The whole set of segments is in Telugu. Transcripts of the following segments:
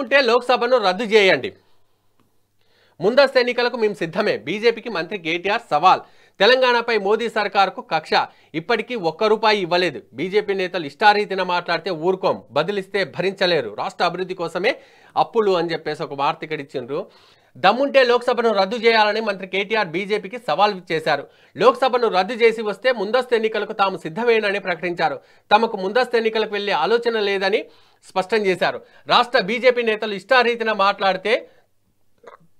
ఉంటే లోక్సభను రద్దు చేయండి ముందస్తు ఎన్నికలకు మేము సిద్ధమే బీజేపీకి మంత్రి కేటీఆర్ సవాల్ తెలంగాణపై మోదీ సర్కార్కు కక్ష ఇప్పటికీ ఒక్క రూపాయి ఇవ్వలేదు బీజేపీ నేతలు ఇష్టారీతిన మాట్లాడితే ఊరుకోం బదిలిస్తే భరించలేరు రాష్ట్ర అభివృద్ధి కోసమే అప్పులు అని చెప్పేసి ఒక వార్త ఇక్కడ ఇచ్చిండ్రు దమ్ముంటే లోక్సభను రద్దు చేయాలని మంత్రి కేటీఆర్ బీజేపీకి సవాల్ చేశారు లోక్సభను రద్దు చేసి వస్తే ముందస్తు ఎన్నికలకు తాము సిద్ధమేనని ప్రకటించారు తమకు ముందస్తు ఎన్నికలకు వెళ్లే ఆలోచన లేదని స్పష్టం చేశారు రాష్ట్ర బీజేపీ నేతలు ఇష్టారీతిన మాట్లాడితే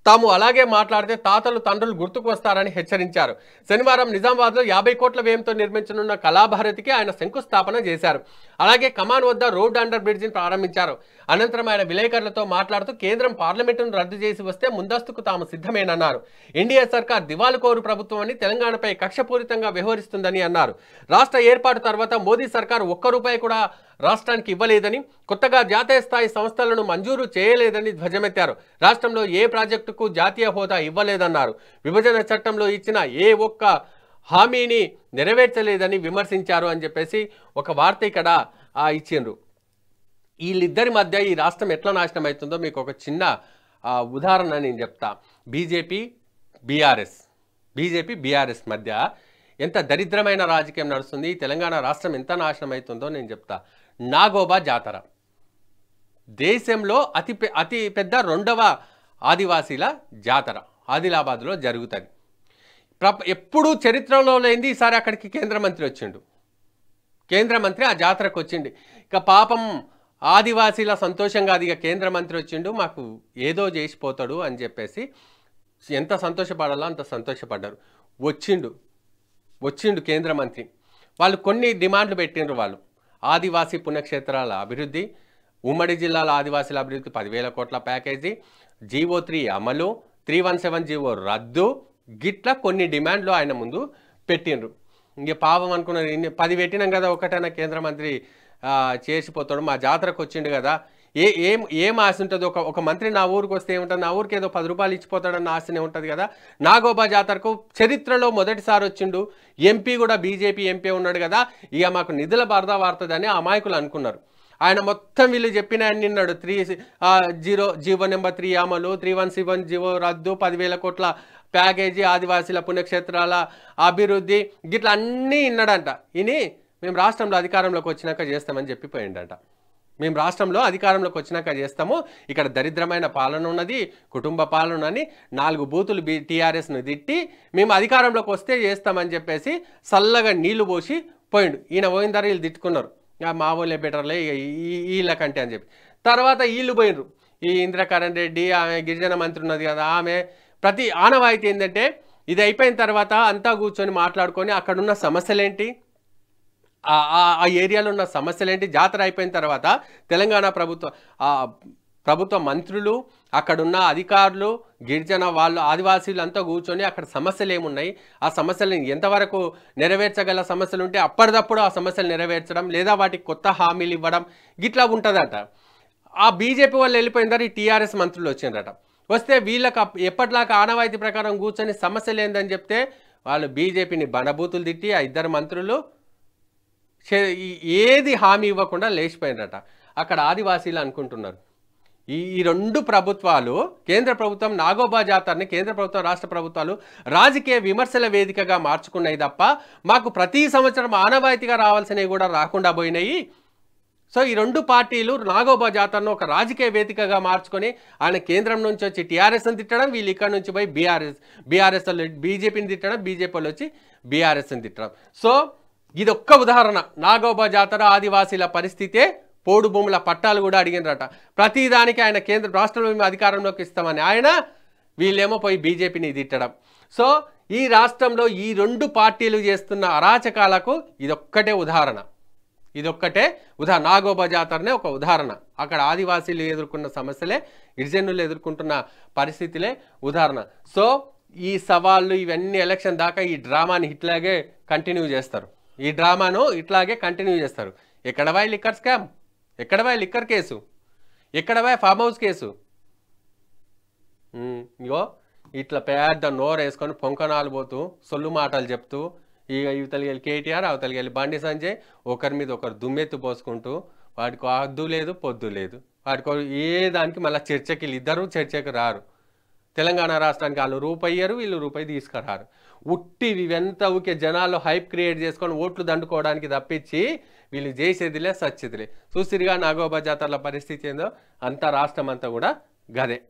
తాము అలాగే మాట్లాడితే తాతలు తండ్రులు గుర్తుకు వస్తారని హెచ్చరించారు శనివారం నిజామాబాద్లో యాభై కోట్ల వ్యయంతో నిర్మించనున్న కళాభారతికి ఆయన శంకుస్థాపన చేశారు అలాగే కమాన్ వద్ద రోడ్ అండర్ బ్రిడ్జిని ప్రారంభించారు అనంతరం ఆయన విలేకరులతో మాట్లాడుతూ కేంద్రం పార్లమెంటును రద్దు చేసి వస్తే ముందస్తుకు తాము సిద్ధమేనన్నారు ఎన్డీఏ సర్కార్ దివాలు కోరు ప్రభుత్వం అని తెలంగాణపై కక్షపూరితంగా వ్యవహరిస్తుందని అన్నారు రాష్ట్ర ఏర్పాటు తర్వాత మోదీ సర్కార్ ఒక్క రూపాయి కూడా రాష్ట్రానికి ఇవ్వలేదని కొత్తగా జాతీయ స్థాయి సంస్థలను మంజూరు చేయలేదని ధ్వజమెత్తారు రాష్ట్రంలో ఏ ప్రాజెక్టుకు జాతీయ హోదా ఇవ్వలేదన్నారు విభజన చట్టంలో ఇచ్చిన ఏ ఒక్క హామీని నెరవేర్చలేదని విమర్శించారు అని చెప్పేసి ఒక వార్త ఇక్కడ ఇచ్చిండ్రు వీళ్ళిద్దరి మధ్య ఈ రాష్ట్రం ఎట్లా నాశనం అవుతుందో మీకు ఒక చిన్న ఉదాహరణ నేను చెప్తా బీజేపీ బీఆర్ఎస్ బీజేపీ బీఆర్ఎస్ మధ్య ఎంత దరిద్రమైన రాజకీయం నడుస్తుంది తెలంగాణ రాష్ట్రం ఎంత నాశనం అవుతుందో నేను చెప్తా నాగోబా జాతర దేశంలో అతి అతి పెద్ద రెండవ ఆదివాసీల జాతర ఆదిలాబాద్లో జరుగుతుంది ప్రప ఎప్పుడూ చరిత్రలో లేనిది ఈసారి అక్కడికి కేంద్ర మంత్రి వచ్చిండు కేంద్ర మంత్రి ఆ జాతరకు వచ్చిండు ఇక పాపం ఆదివాసీల సంతోషం కాదు ఇక కేంద్ర మంత్రి వచ్చిండు మాకు ఏదో చేసిపోతాడు అని చెప్పేసి ఎంత సంతోషపడాలో అంత సంతోషపడ్డారు వచ్చిండు వచ్చిండు కేంద్ర మంత్రి వాళ్ళు కొన్ని డిమాండ్లు పెట్టిండ్రు వాళ్ళు ఆదివాసీ పుణ్యక్షేత్రాల అభివృద్ధి ఉమ్మడి జిల్లాల ఆదివాసీల అభివృద్ధి పదివేల కోట్ల ప్యాకేజీ జీవో త్రీ అమలు త్రీ వన్ సెవెన్ జీవో రద్దు గిట్ల కొన్ని డిమాండ్లు ఆయన ముందు పెట్టిండ్రు ఇంక పాపం అనుకున్నారు పది పెట్టినాం కదా ఒకటైనా కేంద్ర మంత్రి చేసిపోతాడు మా జాతరకు వచ్చిండు కదా ఏ ఏం ఏం ఆశ ఉంటుంది ఒక ఒక మంత్రి నా ఊరికి వస్తే ఏముంటుంది నా ఊరికి ఏదో పది రూపాయలు ఇచ్చిపోతాడన్న ఆశనే ఉంటుంది కదా నాగోబా జాతరకు చరిత్రలో మొదటిసారి వచ్చిండు ఎంపీ కూడా బీజేపీ ఎంపీ ఉన్నాడు కదా ఇక మాకు నిధుల బరద వారుతుందని అమాయకులు అనుకున్నారు ఆయన మొత్తం వీళ్ళు చెప్పిన నిన్నాడు three zero GO number three అమలు త్రీ వన్ సెవెన్ జీవో రద్దు పదివేల కోట్ల ప్యాకేజీ ఆదివాసీల పుణ్యక్షేత్రాల అభివృద్ధి గిట్ల అన్నీ ఇన్నాడంట ఇని మేము రాష్ట్రంలో అధికారంలోకి వచ్చినాక చేస్తామని చెప్పిపోయిండట మేము రాష్ట్రంలో అధికారంలోకి వచ్చినాక చేస్తాము ఇక్కడ దరిద్రమైన పాలన ఉన్నది కుటుంబ పాలన అని నాలుగు బూతులు బి టీఆర్ఎస్ను తిట్టి మేము అధికారంలోకి వస్తే చేస్తామని చెప్పేసి చల్లగా నీళ్లు పోసి పోయిండు ఈయన పోయిన ధర వీళ్ళు తిట్టుకున్నారు మా వాళ్ళే బెటర్లే వీళ్ళ అని చెప్పి తర్వాత వీళ్ళు పోయినరు ఈ ఇంద్రకరణ్ రెడ్డి ఆమె గిరిజన మంత్రి ఉన్నది కదా ఆమె ప్రతి ఆనవాయితీ ఏంటంటే ఇది అయిపోయిన తర్వాత అంతా కూర్చొని మాట్లాడుకొని అక్కడున్న సమస్యలేంటి ఆ ఏరియాలో ఉన్న సమస్యలు ఏంటి జాతర అయిపోయిన తర్వాత తెలంగాణ ప్రభుత్వ ప్రభుత్వ మంత్రులు అక్కడున్న అధికారులు గిరిజన వాళ్ళు ఆదివాసీలు అంతా కూర్చొని అక్కడ సమస్యలు ఏమున్నాయి ఆ సమస్యలను ఎంతవరకు నెరవేర్చగల సమస్యలు ఉంటే అప్పటిదప్పుడు ఆ సమస్యలు నెరవేర్చడం లేదా వాటికి కొత్త హామీలు ఇవ్వడం గిట్లా ఉంటుందట ఆ బీజేపీ వాళ్ళు వెళ్ళిపోయిందారు ఈ టీఆర్ఎస్ మంత్రులు వచ్చిందట వస్తే వీళ్ళకి ఎప్పటిలాగా ఆనవాయితీ ప్రకారం కూర్చొని సమస్యలు ఏందని చెప్తే వాళ్ళు బీజేపీని బనబూతులు తిట్టి ఆ ఇద్దరు మంత్రులు ఏది హామీ ఇవ్వకుండా లేచిపోయిందట అక్కడ ఆదివాసీలు అనుకుంటున్నారు ఈ ఈ రెండు ప్రభుత్వాలు కేంద్ర ప్రభుత్వం నాగోబా జాతరని కేంద్ర ప్రభుత్వం రాష్ట్ర ప్రభుత్వాలు రాజకీయ విమర్శల వేదికగా మార్చుకున్నాయి తప్ప మాకు ప్రతి సంవత్సరం ఆనవాయితీగా రావాల్సినవి కూడా రాకుండా పోయినాయి సో ఈ రెండు పార్టీలు నాగోబా జాతరను ఒక రాజకీయ వేదికగా మార్చుకొని ఆయన కేంద్రం నుంచి వచ్చి టీఆర్ఎస్ని తిట్టడం వీళ్ళు ఇక్కడ నుంచి పోయి బీఆర్ఎస్ బీఆర్ఎస్ బీజేపీని తిట్టడం బీజేపీలో వచ్చి బీఆర్ఎస్ని తిట్టడం సో ఇదొక్క ఉదాహరణ నాగోబ జాతర ఆదివాసీల పరిస్థితే పోడు భూముల పట్టాలు కూడా అడిగినరట ప్రతిదానికి ఆయన కేంద్ర రాష్ట్రంలో అధికారంలోకి ఇస్తామని ఆయన వీళ్ళేమో పోయి బీజేపీని తిట్టడం సో ఈ రాష్ట్రంలో ఈ రెండు పార్టీలు చేస్తున్న అరాచకాలకు ఇదొక్కటే ఉదాహరణ ఇదొక్కటే ఉదా నాగోబ జాతరనే ఒక ఉదాహరణ అక్కడ ఆదివాసీలు ఎదుర్కొన్న సమస్యలే గిరిజనులు ఎదుర్కొంటున్న పరిస్థితులే ఉదాహరణ సో ఈ సవాళ్ళు ఇవన్నీ ఎలక్షన్ దాకా ఈ డ్రామాని హిట్లాగే కంటిన్యూ చేస్తారు ఈ డ్రామాను ఇట్లాగే కంటిన్యూ చేస్తారు ఎక్కడవా లిక్కర్ స్కామ్ ఎక్కడవా లిక్కర్ కేసు ఎక్కడవా ఫామ్ హౌస్ కేసు ఇగో ఇట్లా పెద్ద నోరు వేసుకొని పొంకనాలు పోతూ సొల్లు మాటలు చెప్తూ ఇక ఇవతలకి వెళ్ళి కేటీఆర్ అవతలికి వెళ్ళి బండి సంజయ్ ఒకరి మీద ఒకరు దుమ్మెత్తు పోసుకుంటూ వాడికి అద్దు లేదు పొద్దు లేదు వాడికి ఏ దానికి మళ్ళీ చర్చకి వీళ్ళు ఇద్దరు చర్చకి రారు తెలంగాణ రాష్ట్రానికి వాళ్ళు రూపాయి ఇయ్యరు వీళ్ళు రూపాయి తీసుకురారు ఉట్టి ఇవంతా ఊకే జనాలు హైప్ క్రియేట్ చేసుకొని ఓట్లు దండుకోవడానికి తప్పించి వీళ్ళు చేసేదిలే సచ్చేదిలే చూసిరిగా నాగోబా జాతరల పరిస్థితి ఏందో అంతా రాష్ట్రం అంతా కూడా గదే